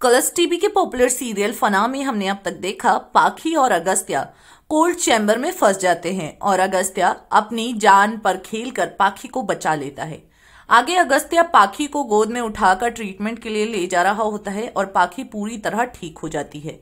colours TV के popular serial Fanaa में हमने अब तक देखा पाखी और अगस्त्या कोल्ड चैम्बर में फंस जाते हैं और अगस्त्या अपनी जान पर खेलकर पाखी को बचा लेता है आगे अगस्त्या पाखी को गोद में उठाकर ट्रीटमेंट के लिए ले जा रहा होता है और पाखी पूरी तरह ठीक हो जाती है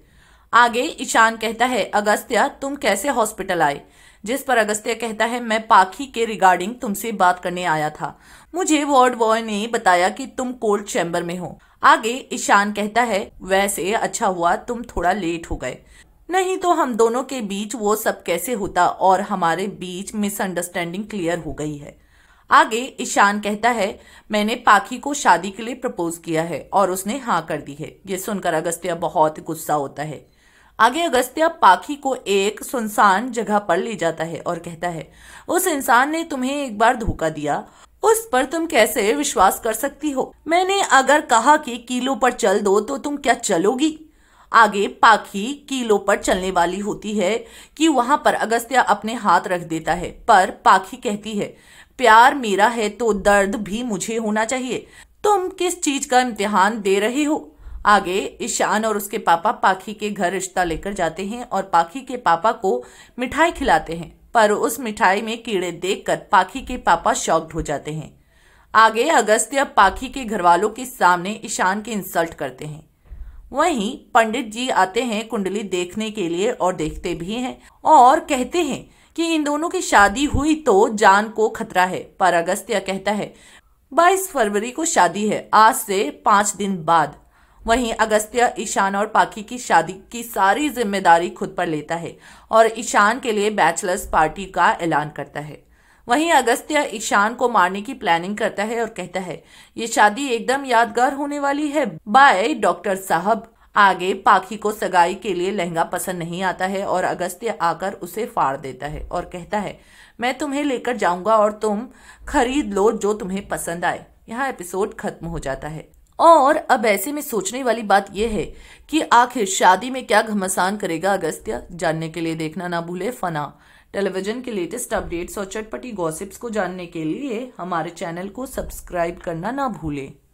आगे ईशान कहता है अगस्त्या तुम कैसे हॉस्पिटल आए जिस पर अगस्त्य कहता है मैं पाखी के रिगार्डिंग तुमसे बात करने आया था मुझे वार्ड बॉय ने बताया कि तुम कोल्ड चैम्बर में हो आगे ईशान कहता है वैसे अच्छा हुआ तुम थोड़ा लेट हो गए नहीं तो हम दोनों के बीच वो सब कैसे होता और हमारे बीच मिसअंडरस्टैंडिंग क्लियर हो गई है आगे ईशान कहता है मैंने पाखी को शादी के लिए प्रपोज किया है और उसने हाँ कर दी है ये सुनकर अगस्त्य बहुत गुस्सा होता है आगे अगस्त्या पाखी को एक सुनसान जगह पर ले जाता है और कहता है उस इंसान ने तुम्हें एक बार धोखा दिया उस पर तुम कैसे विश्वास कर सकती हो मैंने अगर कहा कि किलो पर चल दो तो तुम क्या चलोगी आगे पाखी किलो पर चलने वाली होती है कि वहां पर अगस्त्या अपने हाथ रख देता है पर पाखी कहती है प्यार मेरा है तो दर्द भी मुझे होना चाहिए तुम किस चीज का इम्तिहान दे रहे हो आगे ईशान और उसके पापा पाखी के घर रिश्ता लेकर जाते हैं और पाखी के पापा को मिठाई खिलाते हैं पर उस मिठाई में कीड़े देखकर पाखी के पापा शॉक्ड हो जाते हैं आगे अगस्त्य पाखी के वालों के सामने ईशान के इंसल्ट करते हैं वहीं पंडित जी आते हैं कुंडली देखने के लिए और देखते भी हैं और कहते हैं कि इन दोनों की शादी हुई तो जान को खतरा है पर अगस्त्य कहता है 22 फरवरी को शादी है आज से पांच दिन बाद वहीं अगस्त्य ईशान और पाखी की शादी की सारी जिम्मेदारी खुद पर लेता है और ईशान के लिए बैचलर्स पार्टी का ऐलान करता है वहीं अगस्त्य ईशान को मारने की प्लानिंग करता है और कहता है ये शादी एकदम यादगार होने वाली है बाय डॉक्टर साहब आगे पाखी को सगाई के लिए लहंगा पसंद नहीं आता है और अगस्त्य आकर उसे फाड़ देता है और कहता है मैं तुम्हें लेकर जाऊंगा और तुम खरीद लो जो तुम्हें पसंद आए यहाँ एपिसोड खत्म हो जाता है और अब ऐसे में सोचने वाली बात यह है कि आखिर शादी में क्या घमासान करेगा अगस्त्य जानने के लिए देखना ना भूले फना टेलीविजन के लेटेस्ट अपडेट्स और चटपटी गॉसिप्स को जानने के लिए हमारे चैनल को सब्सक्राइब करना ना भूलें